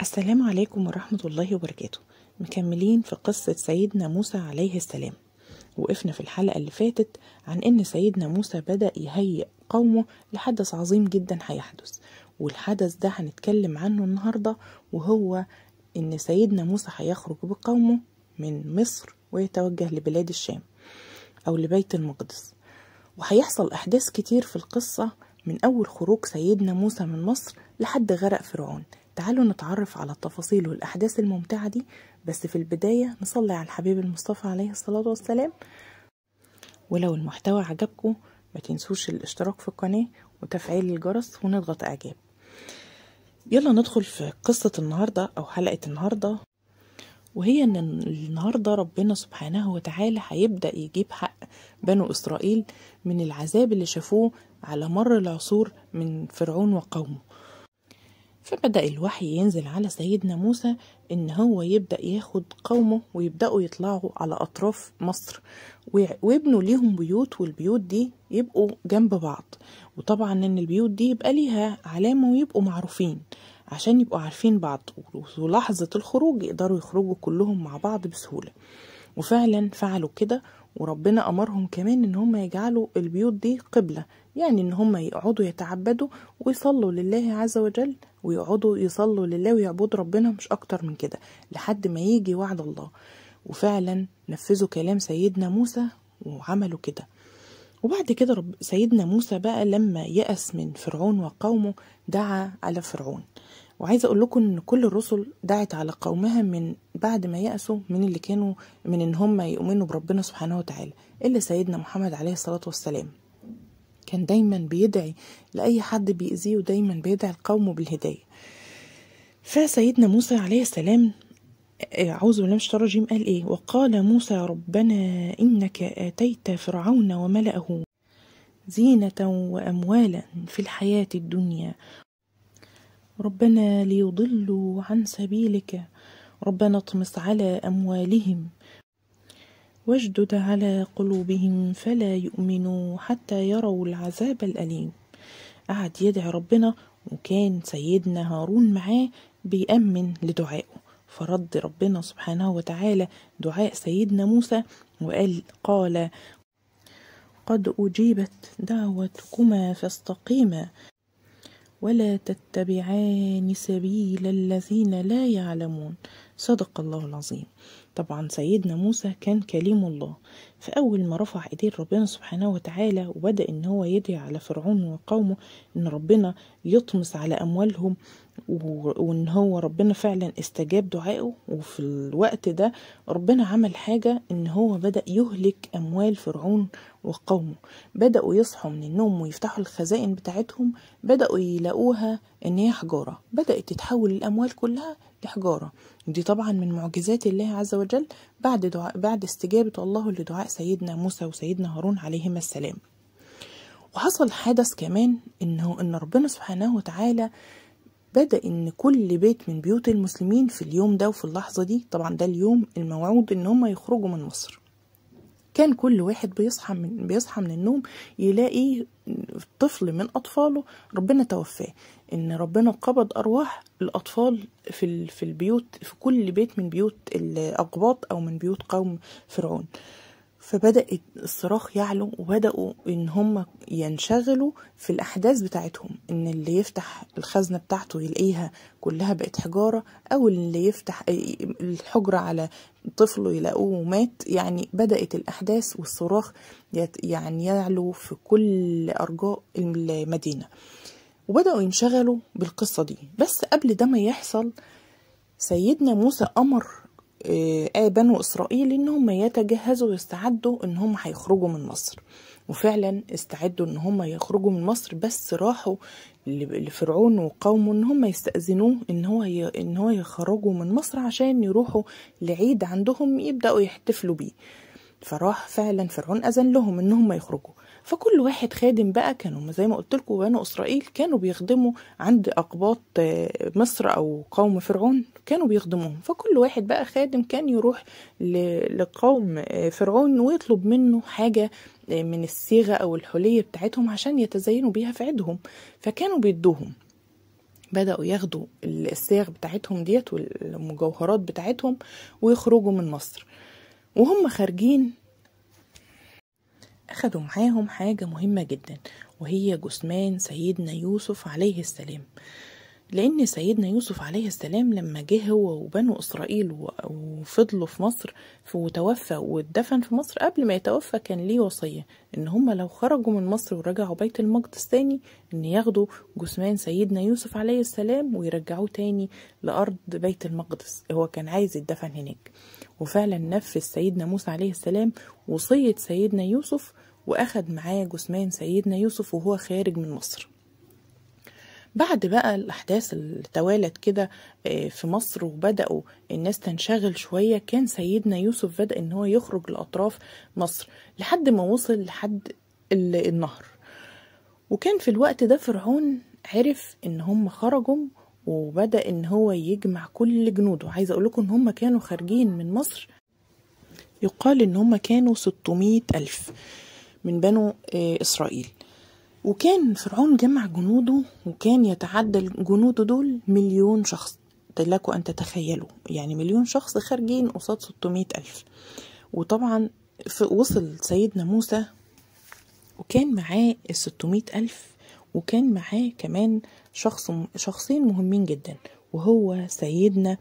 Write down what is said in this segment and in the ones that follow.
السلام عليكم ورحمة الله وبركاته مكملين في قصة سيدنا موسى عليه السلام وقفنا في الحلقة اللي فاتت عن إن سيدنا موسى بدأ يهيئ قومه لحدث عظيم جدا هيحدث والحدث ده هنتكلم عنه النهاردة وهو إن سيدنا موسى هيخرج بقومه من مصر ويتوجه لبلاد الشام أو لبيت المقدس وهيحصل أحداث كتير في القصة من أول خروج سيدنا موسى من مصر لحد غرق فرعون تعالوا نتعرف على التفاصيل والأحداث الممتعة دي بس في البداية نصلي على الحبيب المصطفى عليه الصلاة والسلام ولو المحتوى عجبكم ما تنسوش الاشتراك في القناة وتفعيل الجرس ونضغط اعجاب يلا ندخل في قصة النهاردة او حلقة النهاردة وهي ان النهاردة ربنا سبحانه وتعالى هيبدأ يجيب حق بنو اسرائيل من العذاب اللي شافوه على مر العصور من فرعون وقومه فبدأ الوحي ينزل على سيدنا موسى إن هو يبدأ ياخد قومه ويبدأوا يطلعوا على أطراف مصر ويبنوا ليهم بيوت والبيوت دي يبقوا جنب بعض وطبعا إن البيوت دي يبقى ليها علامة ويبقوا معروفين عشان يبقوا عارفين بعض ولحظة الخروج يقدروا يخرجوا كلهم مع بعض بسهولة وفعلا فعلوا كده وربنا أمرهم كمان إن هم يجعلوا البيوت دي قبلة يعني إن هم يقعدوا يتعبدوا ويصلوا لله عز وجل ويقعدوا يصلوا لله ويعبدوا ربنا مش أكتر من كده لحد ما يجي وعد الله وفعلا نفذوا كلام سيدنا موسى وعملوا كده وبعد كده رب سيدنا موسى بقى لما يأس من فرعون وقومه دعا على فرعون وعايزه اقول لكم ان كل الرسل دعت على قومها من بعد ما يأسوا من اللي كانوا من ان هم يؤمنوا بربنا سبحانه وتعالى الا سيدنا محمد عليه الصلاه والسلام كان دايما بيدعي لاي حد بيأذيه ودايما بيدعي القوم بالهدايه فسيدنا موسى عليه السلام أعوذ بالله من الشيطان الرجيم قال إيه وقال موسى ربنا إنك آتيت فرعون وملأه زينة وأموالا في الحياة الدنيا ربنا ليضلوا عن سبيلك ربنا اطمس على اموالهم واجدد على قلوبهم فلا يؤمنوا حتى يروا العذاب الاليم قعد يدعي ربنا وكان سيدنا هارون معاه بيأمن لدعائه فرد ربنا سبحانه وتعالى دعاء سيدنا موسى وقال قال قد أجيبت دعوتكما فاستقيما ولا تتبعان سبيل الذين لا يعلمون صدق الله العظيم طبعا سيدنا موسى كان كليم الله فأول ما رفع إيديه ربنا سبحانه وتعالى وبدأ إن هو يدعي على فرعون وقومه إن ربنا يطمس على أموالهم وإن هو ربنا فعلا استجاب دعائه وفي الوقت ده ربنا عمل حاجة إن هو بدأ يهلك أموال فرعون وقومه بدأوا يصحوا من النوم ويفتحوا الخزائن بتاعتهم بدأوا يلاقوها إن هي حجارة بدأت تتحول الأموال كلها لحجارة ودي طبعا من معجزات الله عز وجل بعد, دعاء بعد استجابة الله لدعاء سيدنا موسى وسيدنا هارون عليهما السلام وحصل حدث كمان انه ان ربنا سبحانه وتعالى بدأ ان كل بيت من بيوت المسلمين في اليوم ده وفي اللحظة دي طبعا ده اليوم الموعود ان هم يخرجوا من مصر كان كل واحد بيصحى من بيصحى من النوم يلاقي طفل من اطفاله ربنا توفاه ان ربنا قبض ارواح الاطفال في في البيوت في كل بيت من بيوت الاقباط او من بيوت قوم فرعون فبدأ الصراخ يعلو وبدأوا إن هم ينشغلوا في الأحداث بتاعتهم إن اللي يفتح الخزنة بتاعته يلاقيها كلها بقت حجارة أو اللي يفتح الحجرة على طفله يلاقوه مات يعني بدأت الأحداث والصراخ يعني يعلو في كل أرجاء المدينة وبدأوا ينشغلوا بالقصة دي بس قبل ده ما يحصل سيدنا موسى أمر آه،, آه بنو إسرائيل إن هم يتجهزوا ويستعدوا إن هم هيخرجوا من مصر وفعلا استعدوا إن هم يخرجوا من مصر بس راحوا لفرعون وقومه إن هم يستأذنوه إن هو ي... إن هو يخرجوا من مصر عشان يروحوا لعيد عندهم يبدأوا يحتفلوا بيه فراح فعلا فرعون أذن لهم إن هم يخرجوا فكل واحد خادم بقى كانوا زي ما قلت لكم بنو اسرائيل كانوا بيخدموا عند اقباط آه، مصر او قوم فرعون كانوا بيخدموهم فكل واحد بقى خادم كان يروح لقوم آه، فرعون ويطلب منه حاجة آه، من الصيغة أو الحلية بتاعتهم عشان يتزينوا بيها في عيدهم فكانوا بيدوهم بدأوا ياخدوا الصيغ بتاعتهم ديت والمجوهرات بتاعتهم ويخرجوا من مصر وهم خارجين أخدوا معاهم حاجة مهمة جدا وهي جثمان سيدنا يوسف عليه السلام لأن سيدنا يوسف عليه السلام لما جه هو وبنو إسرائيل وفضلوا في مصر وتوفى واتدفن في مصر قبل ما يتوفى كان ليه وصية إن هم لو خرجوا من مصر ورجعوا بيت المقدس تاني إن ياخدوا جثمان سيدنا يوسف عليه السلام ويرجعوه تاني لأرض بيت المقدس هو كان عايز يتدفن هناك وفعلا نفذ سيدنا موسى عليه السلام وصية سيدنا يوسف وأخد معاه جثمان سيدنا يوسف وهو خارج من مصر بعد بقى الأحداث اللي توالت كده آه، في مصر وبدأوا الناس تنشغل شوية كان سيدنا يوسف بدأ إن هو يخرج لأطراف مصر لحد ما وصل لحد النهر وكان في الوقت ده فرعون عرف إن هم خرجوا وبدأ إن هو يجمع كل جنوده عايزة أقول لكم إن هم كانوا خارجين من مصر يقال إن هم كانوا 600 ألف من بنو آه، إسرائيل وكان فرعون جمع جنوده وكان يتعدى جنوده دول مليون شخص لكم أن تتخيلوا يعني مليون شخص خارجين قصاد 600 ألف وطبعا وصل سيدنا موسى وكان معاه ال 600 ألف وكان معاه كمان شخص شخصين مهمين جدا وهو سيدنا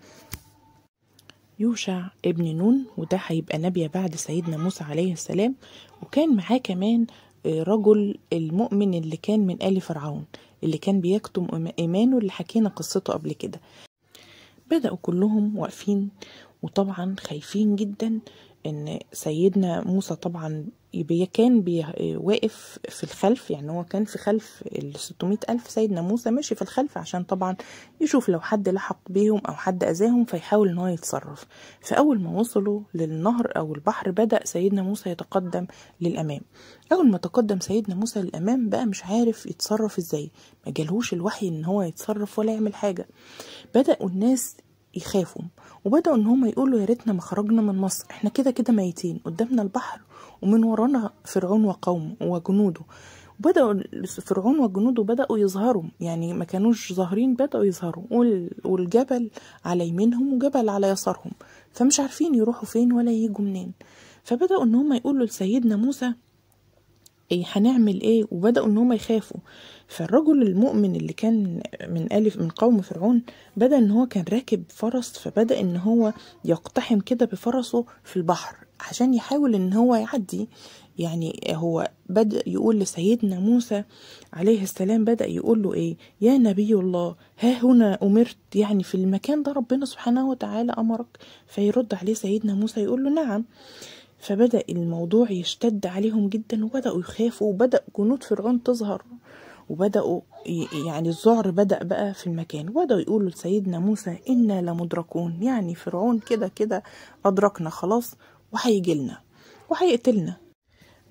يوشع ابن نون وده هيبقى نبي بعد سيدنا موسى عليه السلام وكان معاه كمان رجل المؤمن اللي كان من آل فرعون اللي كان بيكتم إيمانه اللي حكينا قصته قبل كده بدأوا كلهم واقفين وطبعا خايفين جدا ان سيدنا موسى طبعا كان واقف في الخلف يعني هو كان في خلف ال ألف سيدنا موسى ماشي في الخلف عشان طبعا يشوف لو حد لحق بيهم أو حد أذاهم فيحاول إن هو يتصرف فأول ما وصلوا للنهر أو البحر بدأ سيدنا موسى يتقدم للأمام أول ما تقدم سيدنا موسى للأمام بقى مش عارف يتصرف إزاي ما جالهوش الوحي إن هو يتصرف ولا يعمل حاجة بدأوا الناس يخافوا وبدأوا إن هم يقولوا يا ريتنا ما خرجنا من مصر إحنا كده كده ميتين قدامنا البحر ومن ورانا فرعون وقومه وجنوده وبدأوا فرعون وجنوده بدأوا يظهروا يعني ما كانوش ظاهرين بدأوا يظهروا والجبل على يمينهم وجبل على يسارهم فمش عارفين يروحوا فين ولا يجوا منين فبدأوا إن هم يقولوا لسيدنا موسى إيه هنعمل إيه وبدأوا إن هم يخافوا فالرجل المؤمن اللي كان من ألف من قوم فرعون بدأ إن هو كان راكب فرس فبدأ إن هو يقتحم كده بفرسه في البحر عشان يحاول إن هو يعدي يعني هو بدأ يقول لسيدنا موسى عليه السلام بدأ يقول له إيه يا نبي الله ها هنا أمرت يعني في المكان ده ربنا سبحانه وتعالى أمرك فيرد عليه سيدنا موسى يقول له نعم فبدأ الموضوع يشتد عليهم جدا وبدأوا يخافوا وبدأ جنود فرعون تظهر وبدأوا يعني الذعر بدأ بقى في المكان وبدأوا يقولوا لسيدنا موسى إنا لمدركون يعني فرعون كده كده أدركنا خلاص لنا وهيقتلنا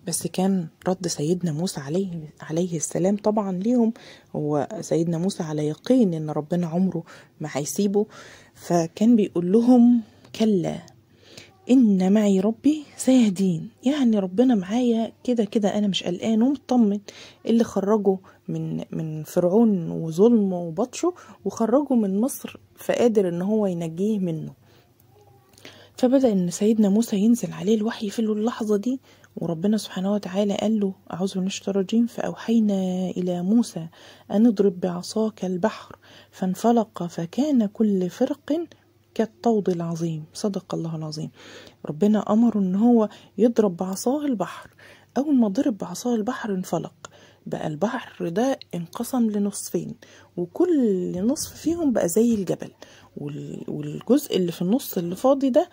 بس كان رد سيدنا موسى عليه عليه السلام طبعا ليهم هو سيدنا موسى على يقين ان ربنا عمره ما هيسيبه فكان بيقول لهم كلا إن معي ربي سيهدين يعني ربنا معايا كده كده أنا مش قلقان ومطمن اللي خرجه من من فرعون وظلمه وبطشه وخرجه من مصر فقادر إن هو ينجيه منه فبدأ إن سيدنا موسى ينزل عليه الوحي في اللحظة دي وربنا سبحانه وتعالى قال له أعوذ من الشيطان فأوحينا إلى موسى أن اضرب بعصاك البحر فانفلق فكان كل فرق كالطود العظيم صدق الله العظيم ربنا أمره إن هو يضرب بعصاه البحر أول ما ضرب بعصاه البحر انفلق بقى البحر ده انقسم لنصفين وكل نصف فيهم بقى زي الجبل والجزء اللي في النص اللي فاضي ده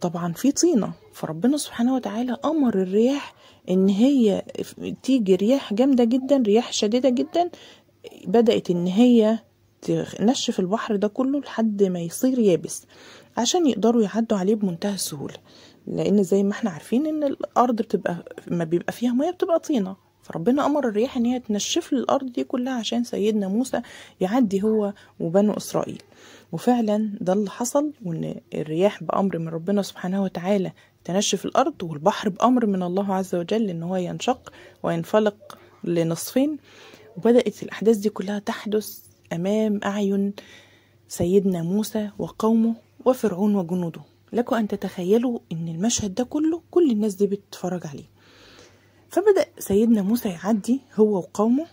طبعا فيه طينة فربنا سبحانه وتعالى أمر الرياح إن هي تيجي رياح جامدة جدا رياح شديدة جدا بدأت إن هي تنشف البحر ده كله لحد ما يصير يابس عشان يقدروا يعدوا عليه بمنتهى السهولة لأن زي ما احنا عارفين إن الأرض بتبقى ما بيبقى فيها مية بتبقى طينة فربنا أمر الرياح إن هي تنشف الأرض دي كلها عشان سيدنا موسى يعدي هو وبنو إسرائيل وفعلا ده اللي حصل وإن الرياح بأمر من ربنا سبحانه وتعالى تنشف الأرض والبحر بأمر من الله عز وجل إن هو ينشق وينفلق لنصفين وبدأت الأحداث دي كلها تحدث أمام أعين سيدنا موسى وقومه وفرعون وجنوده لكم أن تتخيلوا أن المشهد ده كله كل الناس دي بتتفرج عليه فبدأ سيدنا موسى يعدي هو وقومه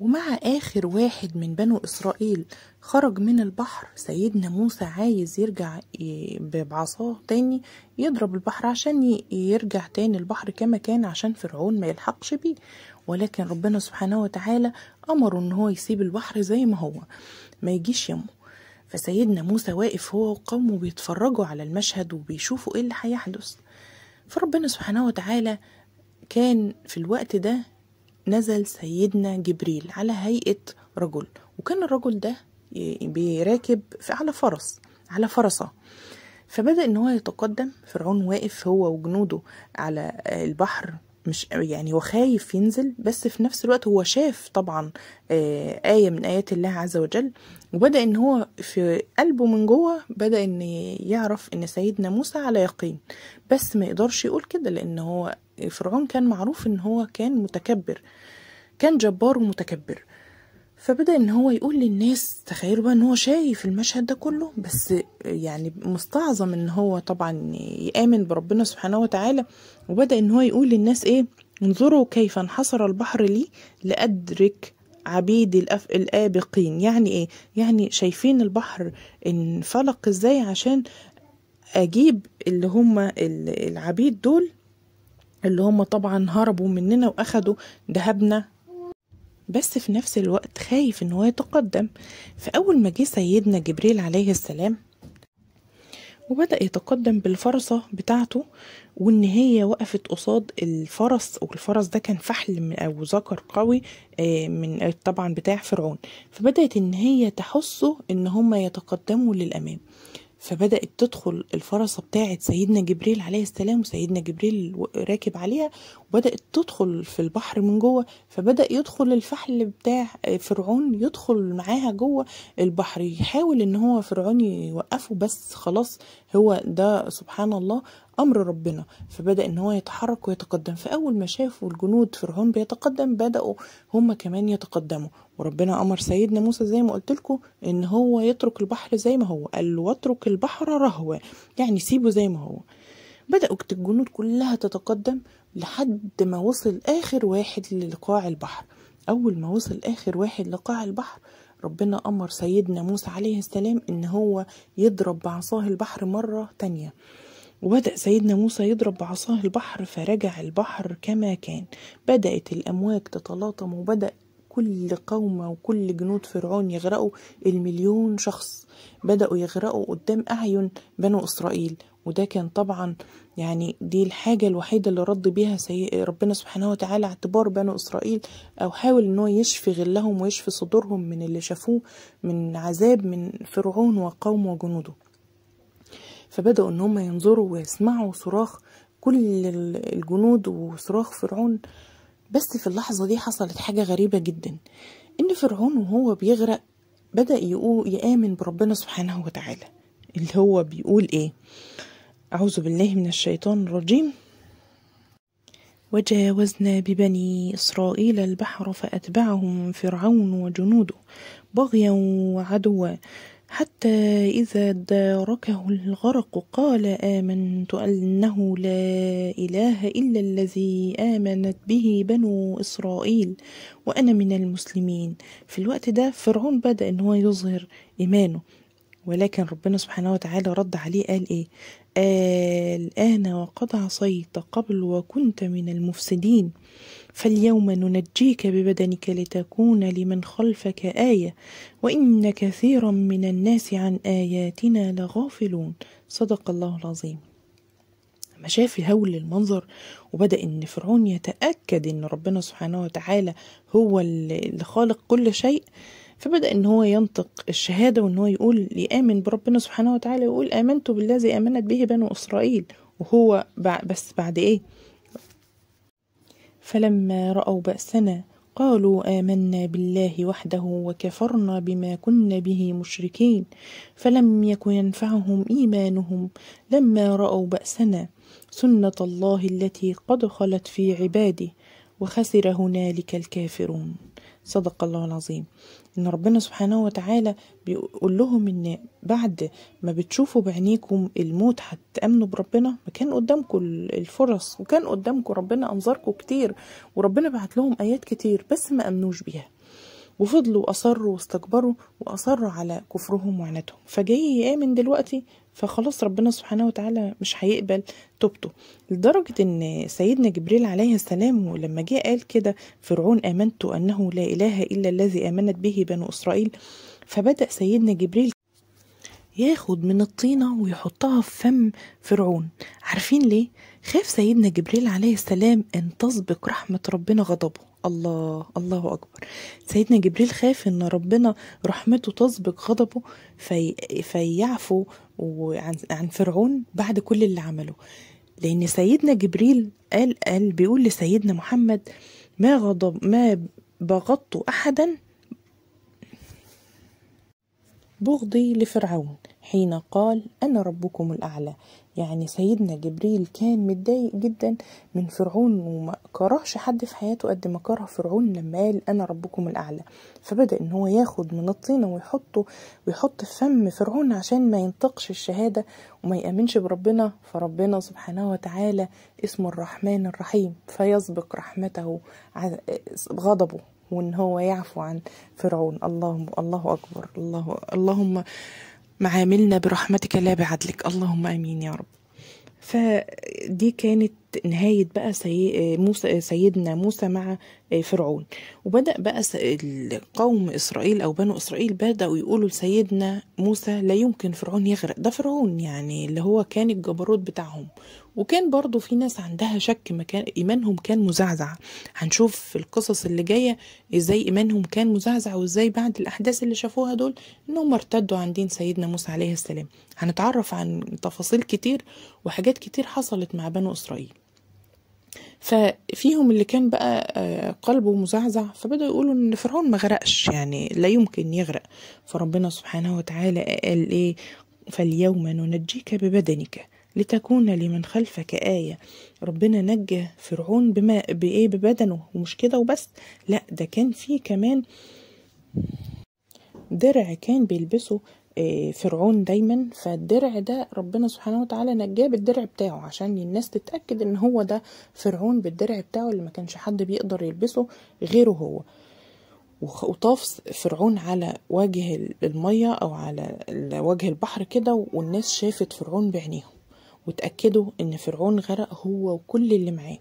ومع آخر واحد من بنو إسرائيل خرج من البحر سيدنا موسى عايز يرجع بعصاه تاني يضرب البحر عشان يرجع تاني البحر كما كان عشان فرعون ما يلحقش بيه ولكن ربنا سبحانه وتعالى أمره إن هو يسيب البحر زي ما هو ما يجيش يمه فسيدنا موسى واقف هو وقومه بيتفرجوا على المشهد وبيشوفوا ايه اللي هيحدث فربنا سبحانه وتعالى كان في الوقت ده نزل سيدنا جبريل على هيئة رجل وكان الرجل ده بيراكب على فرس على فرسة فبدأ إن هو يتقدم فرعون واقف هو وجنوده على البحر مش يعني هو خايف ينزل بس في نفس الوقت هو شاف طبعا آية من آيات الله عز وجل وبدأ إن هو في قلبه من جوه بدأ إن يعرف إن سيدنا موسى على يقين بس ما يقدرش يقول كده لأن هو فرعون كان معروف ان هو كان متكبر كان جبار ومتكبر فبدأ ان هو يقول للناس تخيلوا بقى ان هو شايف المشهد ده كله بس يعني مستعظم ان هو طبعا يآمن بربنا سبحانه وتعالى وبدأ ان هو يقول للناس ايه انظروا كيف انحصر البحر لي لأدرك عبيد الأف... الآبقين يعني ايه يعني شايفين البحر انفلق ازاي عشان اجيب اللي هم العبيد دول اللي هم طبعا هربوا مننا واخدوا ذهبنا بس في نفس الوقت خايف ان هو يتقدم فاول ما جه سيدنا جبريل عليه السلام وبدأ يتقدم بالفرسة بتاعته وإن هي وقفت قصاد الفرس والفرس ده كان فحل من أو ذكر قوي آه، من طبعا بتاع فرعون فبدأت إن هي تحسه إن هما يتقدموا للأمام فبدأت تدخل الفرصه بتاعة سيدنا جبريل عليه السلام وسيدنا جبريل راكب عليها وبدأت تدخل في البحر من جوه فبدأ يدخل الفحل بتاع فرعون يدخل معاها جوه البحر يحاول ان هو فرعون يوقفه بس خلاص هو ده سبحان الله امر ربنا فبدا ان هو يتحرك ويتقدم فاول ما شافوا الجنود فرعون بيتقدم بداوا هم كمان يتقدموا وربنا امر سيدنا موسى زي ما قلت لكم ان هو يترك البحر زي ما هو قال واترك البحر رهوا يعني سيبه زي ما هو بداوا الجنود كلها تتقدم لحد ما وصل اخر واحد لقاع البحر اول ما وصل اخر واحد لقاع البحر ربنا امر سيدنا موسى عليه السلام ان هو يضرب بعصاه البحر مره تانيه وبدأ سيدنا موسى يضرب بعصاه البحر فرجع البحر كما كان بدأت الأمواج تتلاطم وبدأ كل قومة وكل جنود فرعون يغرقوا المليون شخص بدأوا يغرقوا قدام أعين بنو إسرائيل وده كان طبعا يعني دي الحاجة الوحيدة اللي رد بيها سي... ربنا سبحانه وتعالى اعتبار بنو إسرائيل أو حاول إن هو يشفي غلهم ويشفي صدورهم من اللي شافوه من عذاب من فرعون وقومه وجنوده فبدأوا ان هم ينظروا ويسمعوا صراخ كل الجنود وصراخ فرعون بس في اللحظة دي حصلت حاجة غريبة جدا ان فرعون وهو بيغرق بدأ يقول يآمن بربنا سبحانه وتعالى اللي هو بيقول ايه أعوذ بالله من الشيطان الرجيم وجاوزنا ببني إسرائيل البحر فأتبعهم فرعون وجنوده بغيا وعدوا حتى إذا داركه الغرق قال آمنت أنه لا إله إلا الذي آمنت به بنو إسرائيل وأنا من المسلمين في الوقت ده فرعون بدأ أنه يظهر إيمانه ولكن ربنا سبحانه وتعالى رد عليه قال إيه آه الآن وقد عصيت قبل وكنت من المفسدين فاليوم ننجيك ببدنك لتكون لمن خلفك آية وإن كثيرا من الناس عن آياتنا لغافلون صدق الله العظيم ما شاف هول المنظر وبدأ إن فرعون يتأكد إن ربنا سبحانه وتعالى هو اللي خالق كل شيء فبدأ إن هو ينطق الشهادة وإن هو يقول يآمن بربنا سبحانه وتعالى ويقول آمنت بالذي آمنت به بنو إسرائيل وهو بس بعد إيه؟ فلما رأوا بأسنا قالوا آمنا بالله وحده وكفرنا بما كنا به مشركين فلم يكن ينفعهم إيمانهم لما رأوا بأسنا سنة الله التي قد خلت في عباده وخسر هنالك الكافرون صدق الله العظيم ان ربنا سبحانه وتعالى بيقول لهم ان بعد ما بتشوفوا بعينيكم الموت هتامنوا بربنا ما كان قدامكم الفرص وكان قدامكم ربنا انظاركم كتير وربنا بعت لهم ايات كتير بس ما امنوش بيها وفضلوا أصروا واستكبروا وأصروا على كفرهم وعنتهم فجاي يآمن دلوقتي فخلاص ربنا سبحانه وتعالى مش هيقبل توبته لدرجة ان سيدنا جبريل عليه السلام لما جه قال كده فرعون آمنت أنه لا إله إلا الذي آمنت به بنو إسرائيل فبدأ سيدنا جبريل ياخد من الطينة ويحطها في فم فرعون عارفين ليه؟ خاف سيدنا جبريل عليه السلام أن تسبق رحمة ربنا غضبه الله الله أكبر سيدنا جبريل خاف إن ربنا رحمته تسبق غضبه في فيعفو عن, عن فرعون بعد كل اللي عمله لأن سيدنا جبريل قال قال بيقول لسيدنا محمد ما غضب ما بغضت أحدا بغضي لفرعون حين قال أنا ربكم الأعلى يعني سيدنا جبريل كان متضايق جدا من فرعون وما كرهش حد في حياته قد ما كره فرعون لما قال أنا ربكم الأعلى فبدأ إن هو ياخد من الطينة ويحطه ويحط في فم فرعون عشان ما ينطقش الشهادة وما يأمنش بربنا فربنا سبحانه وتعالى اسمه الرحمن الرحيم فيسبق رحمته غضبه وان هو يعفو عن فرعون اللهم الله اكبر الله اللهم معاملنا برحمتك لا بعدلك اللهم امين يا رب فدي كانت نهاية بقى سي... موسى سيدنا موسى مع آه، فرعون وبدأ بقى قوم إسرائيل أو بنو إسرائيل بدأوا يقولوا لسيدنا موسى لا يمكن فرعون يغرق ده فرعون يعني اللي هو كان الجبروت بتاعهم وكان برضو في ناس عندها شك مكان إيمانهم كان مزعزع هنشوف في القصص اللي جاية إزاي إيمانهم كان مزعزع وإزاي بعد الأحداث اللي شافوها دول إنهم ارتدوا عن دين سيدنا موسى عليه السلام هنتعرف عن تفاصيل كتير وحاجات كتير حصلت مع بنو إسرائيل ففيهم اللي كان بقى آه، قلبه مزعزع فبدأوا يقولوا ان فرعون ما غرقش يعني لا يمكن يغرق فربنا سبحانه وتعالى قال ايه فاليوم ننجيك ببدنك لتكون لمن خلفك آية ربنا نجى فرعون بما بإيه ببدنه ومش كده وبس لا ده كان فيه كمان درع كان بيلبسه آه، فرعون دايما فالدرع ده ربنا سبحانه وتعالى نجاه بالدرع بتاعه عشان الناس تتأكد ان هو ده فرعون بالدرع بتاعه اللي ما كانش حد بيقدر يلبسه غيره هو وطاف فرعون على وجه المية أو على وجه البحر كده والناس شافت فرعون بعينيهم وتأكدوا إن فرعون غرق هو وكل اللي معاه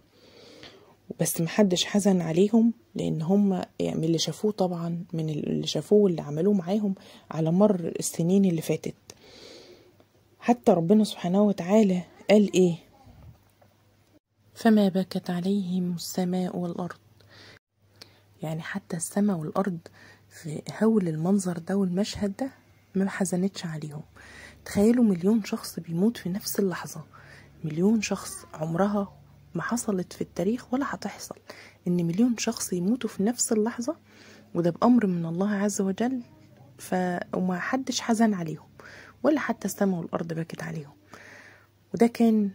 بس محدش حزن عليهم لان هم يعني من اللي شافوه طبعا من اللي شافوه واللي عملوه معاهم على مر السنين اللي فاتت حتى ربنا سبحانه وتعالى قال ايه فما بكت عليهم السماء والارض يعني حتى السماء والارض في هول المنظر ده والمشهد ده ما حزنتش عليهم تخيلوا مليون شخص بيموت في نفس اللحظه مليون شخص عمرها ما حصلت في التاريخ ولا هتحصل ان مليون شخص يموتوا في نفس اللحظة وده بأمر من الله عز وجل ف... وما حدش حزن عليهم ولا حتى السماء والأرض بكت عليهم وده كان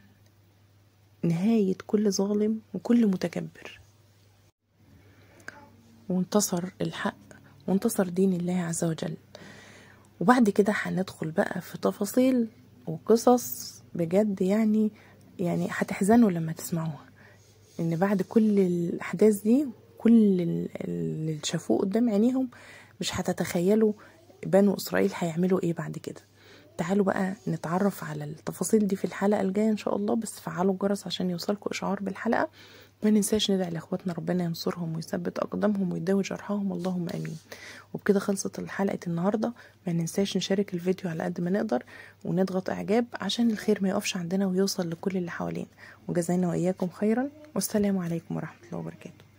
نهاية كل ظالم وكل متكبر وانتصر الحق وانتصر دين الله عز وجل وبعد كده هندخل بقى في تفاصيل وقصص بجد يعني يعني هتحزنوا لما تسمعوها ان بعد كل الاحداث دي كل اللي شافوه قدام عينيهم مش هتتخيلوا بنو اسرائيل هيعملوا ايه بعد كده تعالوا بقى نتعرف على التفاصيل دي في الحلقه الجايه ان شاء الله بس فعلوا الجرس عشان يوصلكم اشعار بالحلقه ما ننساش ندعي لاخواتنا ربنا ينصرهم ويثبت اقدامهم ويداوي جرحاهم اللهم امين وبكده خلصت حلقه النهارده ما ننساش نشارك الفيديو على قد ما نقدر ونضغط اعجاب عشان الخير ما يقفش عندنا ويوصل لكل اللي حوالينا وجزانا واياكم خيرا والسلام عليكم ورحمه الله وبركاته